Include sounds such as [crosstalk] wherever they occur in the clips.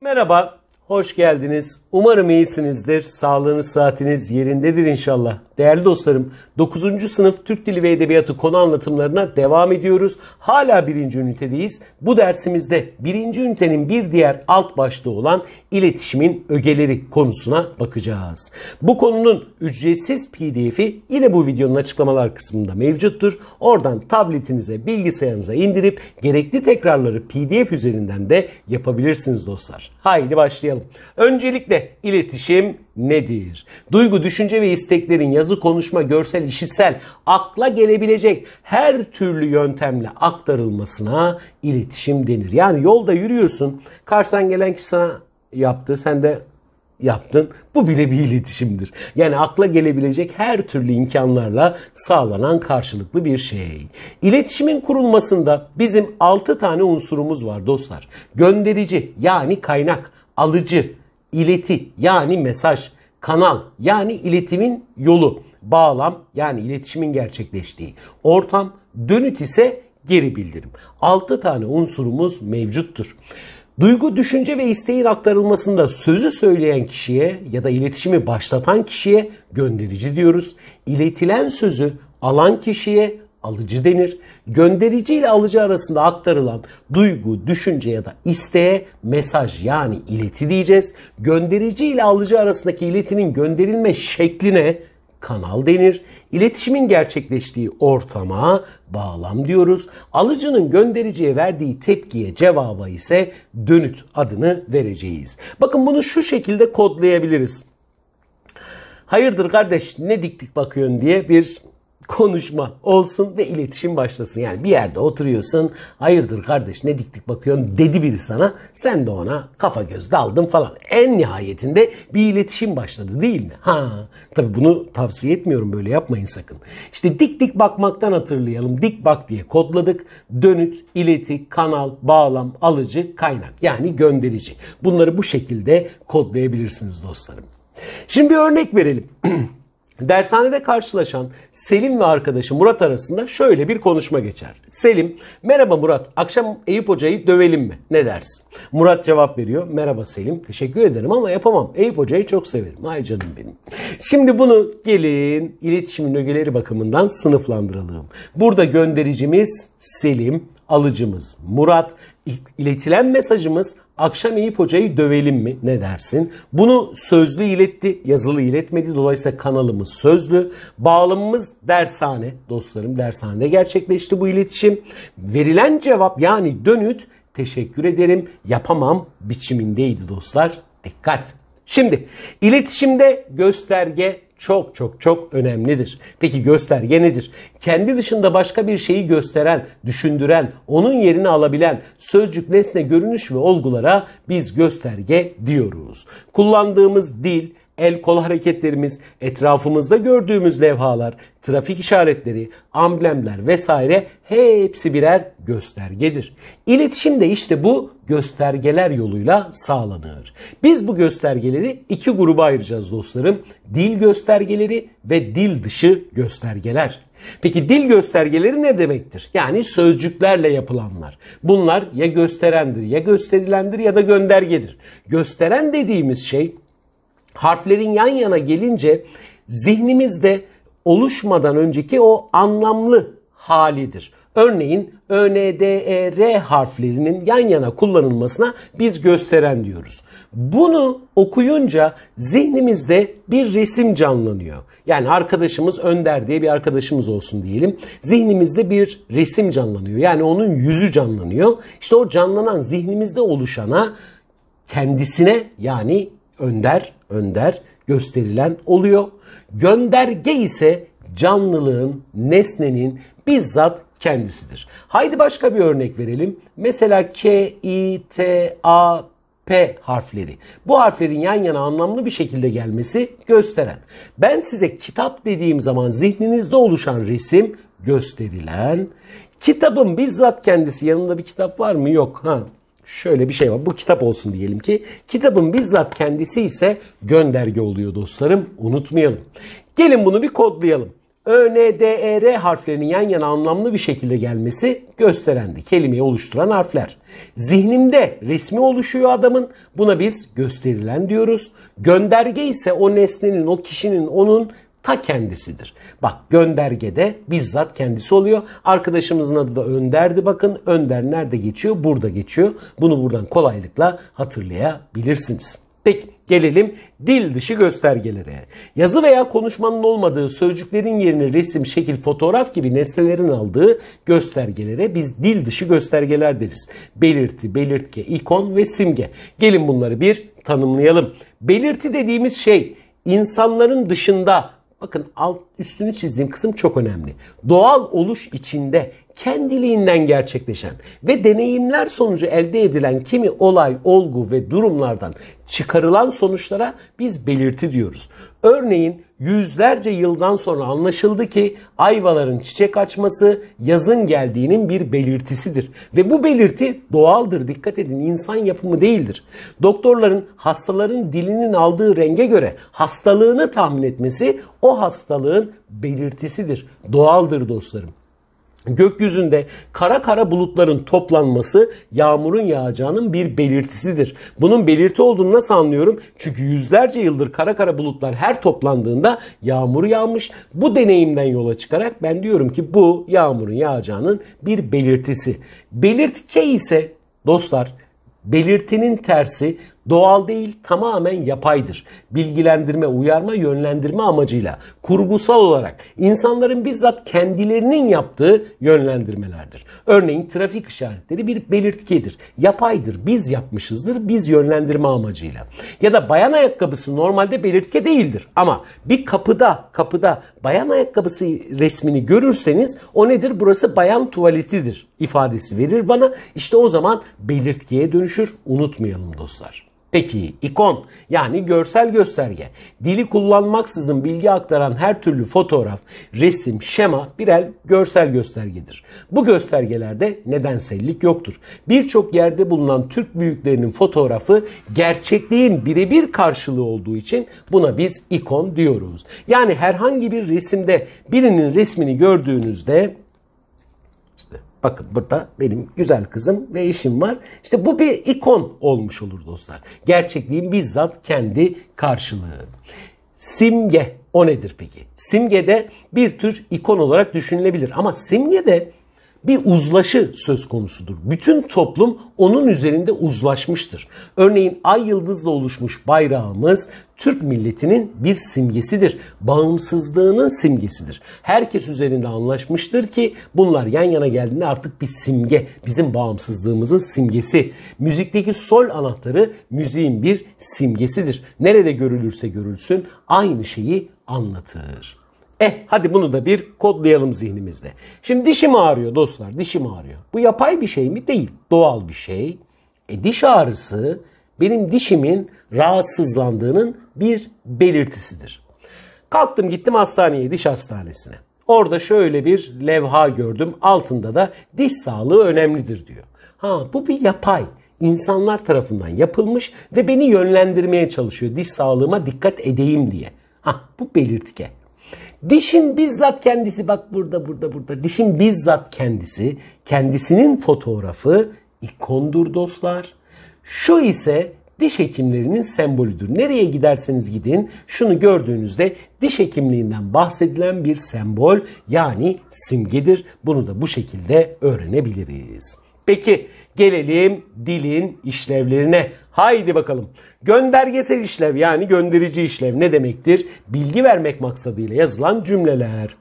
Merhaba, hoş geldiniz. Umarım iyisinizdir. Sağlığınız, saatiniz yerindedir inşallah. Değerli dostlarım 9. sınıf Türk Dili ve Edebiyatı konu anlatımlarına devam ediyoruz. Hala 1. ünitedeyiz. Bu dersimizde 1. ünitenin bir diğer alt başlığı olan iletişimin ögeleri konusuna bakacağız. Bu konunun ücretsiz pdf'i yine bu videonun açıklamalar kısmında mevcuttur. Oradan tabletinize bilgisayarınıza indirip gerekli tekrarları pdf üzerinden de yapabilirsiniz dostlar. Haydi başlayalım. Öncelikle iletişim nedir? Duygu, düşünce ve isteklerin yazı, konuşma, görsel, işitsel, akla gelebilecek her türlü yöntemle aktarılmasına iletişim denir. Yani yolda yürüyorsun, karşıdan gelen kişi sana yaptı, sen de yaptın. Bu bile bir iletişimdir. Yani akla gelebilecek her türlü imkanlarla sağlanan karşılıklı bir şey. İletişimin kurulmasında bizim 6 tane unsurumuz var dostlar. Gönderici yani kaynak, alıcı, ileti yani mesaj, kanal yani iletimin yolu, bağlam yani iletişimin gerçekleştiği ortam, dönüt ise geri bildirim. 6 tane unsurumuz mevcuttur. Duygu, düşünce ve isteğin aktarılmasında sözü söyleyen kişiye ya da iletişimi başlatan kişiye gönderici diyoruz. İletilen sözü alan kişiye alıcı denir. Gönderici ile alıcı arasında aktarılan duygu, düşünce ya da isteğe mesaj yani ileti diyeceğiz. Gönderici ile alıcı arasındaki iletinin gönderilme şekline kanal denir. İletişimin gerçekleştiği ortama bağlam diyoruz. Alıcının göndericiye verdiği tepkiye cevaba ise dönüt adını vereceğiz. Bakın bunu şu şekilde kodlayabiliriz. Hayırdır kardeş ne diktik bakıyorsun diye bir konuşma olsun ve iletişim başlasın. Yani bir yerde oturuyorsun. Hayırdır kardeş ne diktik bakıyorsun dedi biri sana. Sen de ona kafa göz daldın falan. En nihayetinde bir iletişim başladı değil mi? Ha tabi bunu tavsiye etmiyorum böyle yapmayın sakın. İşte dik dik bakmaktan hatırlayalım. Dik bak diye kodladık. Dönüt, ileti, kanal, bağlam, alıcı, kaynak yani gönderici. Bunları bu şekilde kodlayabilirsiniz dostlarım. Şimdi bir örnek verelim. [clears throat] Dershanede karşılaşan Selim ve arkadaşı Murat arasında şöyle bir konuşma geçer. Selim, merhaba Murat, akşam Eyüp Hoca'yı dövelim mi? Ne dersin? Murat cevap veriyor, merhaba Selim, teşekkür ederim ama yapamam. Eyüp Hoca'yı çok severim, ay canım benim. Şimdi bunu gelin iletişimin ögeleri bakımından sınıflandıralım. Burada göndericimiz Selim, alıcımız Murat iletilen mesajımız akşam Eyüp Hoca'yı dövelim mi ne dersin? Bunu sözlü iletti, yazılı iletmedi. Dolayısıyla kanalımız sözlü. Bağlamımız dershane. Dostlarım dershanede gerçekleşti bu iletişim. Verilen cevap yani dönüt teşekkür ederim yapamam biçimindeydi dostlar. Dikkat. Şimdi iletişimde gösterge çok çok çok önemlidir. Peki gösterge nedir? Kendi dışında başka bir şeyi gösteren, düşündüren, onun yerini alabilen sözcük, nesne, görünüş ve olgulara biz gösterge diyoruz. Kullandığımız dil, el kol hareketlerimiz, etrafımızda gördüğümüz levhalar, trafik işaretleri, amblemler vesaire hepsi birer göstergedir. İletişim de işte bu göstergeler yoluyla sağlanır. Biz bu göstergeleri iki gruba ayıracağız dostlarım. Dil göstergeleri ve dil dışı göstergeler. Peki dil göstergeleri ne demektir? Yani sözcüklerle yapılanlar. Bunlar ya gösterendir, ya gösterilendir ya da göndergedir. Gösteren dediğimiz şey harflerin yan yana gelince zihnimizde oluşmadan önceki o anlamlı halidir. Örneğin Ö, N, D, E, R harflerinin yan yana kullanılmasına biz gösteren diyoruz. Bunu okuyunca zihnimizde bir resim canlanıyor. Yani arkadaşımız Önder diye bir arkadaşımız olsun diyelim. Zihnimizde bir resim canlanıyor. Yani onun yüzü canlanıyor. İşte o canlanan zihnimizde oluşana kendisine yani önder, önder gösterilen oluyor. Gönderge ise canlılığın, nesnenin bizzat kendisidir. Haydi başka bir örnek verelim. Mesela K, I, T, A, P harfleri. Bu harflerin yan yana anlamlı bir şekilde gelmesi gösteren. Ben size kitap dediğim zaman zihninizde oluşan resim gösterilen. Kitabın bizzat kendisi yanında bir kitap var mı? Yok. Ha, şöyle bir şey var. Bu kitap olsun diyelim ki. Kitabın bizzat kendisi ise gönderge oluyor dostlarım. Unutmayalım. Gelin bunu bir kodlayalım. Ö, N, D, E, R harflerinin yan yana anlamlı bir şekilde gelmesi gösterendi. Kelimeyi oluşturan harfler. Zihnimde resmi oluşuyor adamın. Buna biz gösterilen diyoruz. Gönderge ise o nesnenin, o kişinin, onun ta kendisidir. Bak göndergede bizzat kendisi oluyor. Arkadaşımızın adı da Önder'di bakın. Önder nerede geçiyor? Burada geçiyor. Bunu buradan kolaylıkla hatırlayabilirsiniz. Peki gelelim dil dışı göstergelere. Yazı veya konuşmanın olmadığı sözcüklerin yerine resim, şekil, fotoğraf gibi nesnelerin aldığı göstergelere biz dil dışı göstergeler deriz. Belirti, belirtke, ikon ve simge. Gelin bunları bir tanımlayalım. Belirti dediğimiz şey insanların dışında Bakın alt üstünü çizdiğim kısım çok önemli. Doğal oluş içinde kendiliğinden gerçekleşen ve deneyimler sonucu elde edilen kimi olay, olgu ve durumlardan çıkarılan sonuçlara biz belirti diyoruz. Örneğin yüzlerce yıldan sonra anlaşıldı ki ayvaların çiçek açması yazın geldiğinin bir belirtisidir. Ve bu belirti doğaldır. Dikkat edin insan yapımı değildir. Doktorların hastaların dilinin aldığı renge göre hastalığını tahmin etmesi o hastalığın olmanın belirtisidir. Doğaldır dostlarım. Gökyüzünde kara kara bulutların toplanması yağmurun yağacağının bir belirtisidir. Bunun belirti olduğunu nasıl anlıyorum? Çünkü yüzlerce yıldır kara kara bulutlar her toplandığında yağmur yağmış. Bu deneyimden yola çıkarak ben diyorum ki bu yağmurun yağacağının bir belirtisi. Belirtke ise dostlar belirtinin tersi Doğal değil, tamamen yapaydır. Bilgilendirme, uyarma, yönlendirme amacıyla kurgusal olarak insanların bizzat kendilerinin yaptığı yönlendirmelerdir. Örneğin trafik işaretleri bir belirtkedir. Yapaydır, biz yapmışızdır, biz yönlendirme amacıyla. Ya da bayan ayakkabısı normalde belirtke değildir ama bir kapıda, kapıda bayan ayakkabısı resmini görürseniz o nedir? Burası bayan tuvaletidir ifadesi verir bana. İşte o zaman belirtkeye dönüşür. Unutmayalım dostlar. Peki ikon yani görsel gösterge. Dili kullanmaksızın bilgi aktaran her türlü fotoğraf, resim, şema birer görsel göstergedir. Bu göstergelerde nedensellik yoktur. Birçok yerde bulunan Türk büyüklerinin fotoğrafı gerçekliğin birebir karşılığı olduğu için buna biz ikon diyoruz. Yani herhangi bir resimde birinin resmini gördüğünüzde Bakın burada benim güzel kızım ve eşim var. İşte bu bir ikon olmuş olur dostlar. Gerçekliğin bizzat kendi karşılığı. Simge o nedir peki? Simge de bir tür ikon olarak düşünülebilir ama simge de bir uzlaşı söz konusudur. Bütün toplum onun üzerinde uzlaşmıştır. Örneğin ay yıldızla oluşmuş bayrağımız Türk milletinin bir simgesidir. Bağımsızlığının simgesidir. Herkes üzerinde anlaşmıştır ki bunlar yan yana geldiğinde artık bir simge, bizim bağımsızlığımızın simgesi. Müzikteki sol anahtarı müziğin bir simgesidir. Nerede görülürse görülsün aynı şeyi anlatır. Eh hadi bunu da bir kodlayalım zihnimizde. Şimdi dişim ağrıyor dostlar dişim ağrıyor. Bu yapay bir şey mi? Değil. Doğal bir şey. E diş ağrısı benim dişimin rahatsızlandığının bir belirtisidir. Kalktım gittim hastaneye diş hastanesine. Orada şöyle bir levha gördüm. Altında da diş sağlığı önemlidir diyor. Ha bu bir yapay insanlar tarafından yapılmış ve beni yönlendirmeye çalışıyor. Diş sağlığıma dikkat edeyim diye. Ha bu belirtke. Dişin bizzat kendisi bak burada burada burada. Dişin bizzat kendisi kendisinin fotoğrafı ikondur dostlar. Şu ise diş hekimlerinin sembolüdür. Nereye giderseniz gidin şunu gördüğünüzde diş hekimliğinden bahsedilen bir sembol yani simgedir. Bunu da bu şekilde öğrenebiliriz. Peki gelelim dilin işlevlerine. Haydi bakalım. Göndergesel işlev yani gönderici işlev ne demektir? Bilgi vermek maksadıyla yazılan cümleler.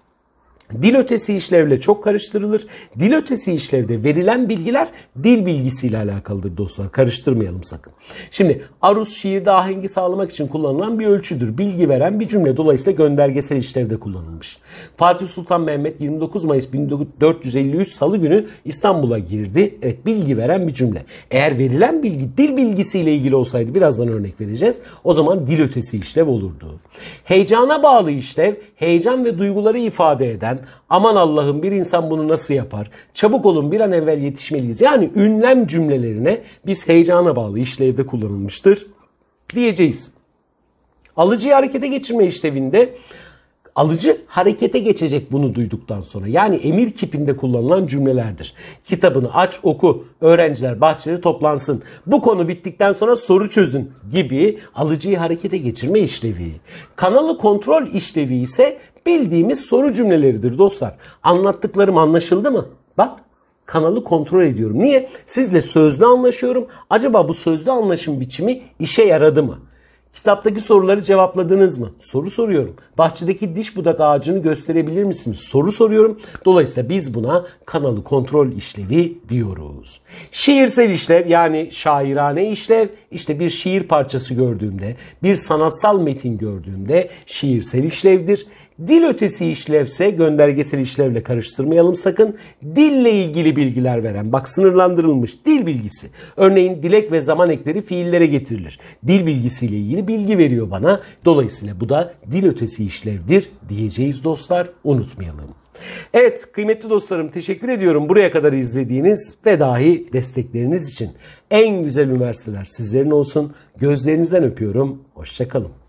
Dil ötesi işlevle çok karıştırılır. Dil ötesi işlevde verilen bilgiler dil bilgisiyle alakalıdır dostlar. Karıştırmayalım sakın. Şimdi aruz şiirde ahengi sağlamak için kullanılan bir ölçüdür. Bilgi veren bir cümle dolayısıyla göndergesel işlevde kullanılmış. Fatih Sultan Mehmet 29 Mayıs 1453 Salı günü İstanbul'a girdi. Evet bilgi veren bir cümle. Eğer verilen bilgi dil bilgisiyle ilgili olsaydı birazdan örnek vereceğiz. O zaman dil ötesi işlev olurdu. Heyecana bağlı işlev heyecan ve duyguları ifade eden aman Allah'ım bir insan bunu nasıl yapar? Çabuk olun bir an evvel yetişmeliyiz. Yani ünlem cümlelerine biz heyecana bağlı işlevde kullanılmıştır diyeceğiz. Alıcıyı harekete geçirme işlevinde alıcı harekete geçecek bunu duyduktan sonra. Yani emir kipinde kullanılan cümlelerdir. Kitabını aç oku, öğrenciler bahçede toplansın, bu konu bittikten sonra soru çözün gibi alıcıyı harekete geçirme işlevi. Kanalı kontrol işlevi ise bildiğimiz soru cümleleridir dostlar. Anlattıklarım anlaşıldı mı? Bak kanalı kontrol ediyorum. Niye? Sizle sözlü anlaşıyorum. Acaba bu sözlü anlaşım biçimi işe yaradı mı? Kitaptaki soruları cevapladınız mı? Soru soruyorum. Bahçedeki diş budak ağacını gösterebilir misiniz? Soru soruyorum. Dolayısıyla biz buna kanalı kontrol işlevi diyoruz. Şiirsel işlev yani şairane işlev işte bir şiir parçası gördüğümde, bir sanatsal metin gördüğümde şiirsel işlevdir. Dil ötesi işlevse göndergesel işlevle karıştırmayalım sakın. Dille ilgili bilgiler veren bak sınırlandırılmış dil bilgisi. Örneğin dilek ve zaman ekleri fiillere getirilir. Dil bilgisiyle ilgili bilgi veriyor bana. Dolayısıyla bu da dil ötesi işlevdir diyeceğiz dostlar unutmayalım. Evet kıymetli dostlarım teşekkür ediyorum buraya kadar izlediğiniz ve dahi destekleriniz için. En güzel üniversiteler sizlerin olsun. Gözlerinizden öpüyorum. Hoşçakalın.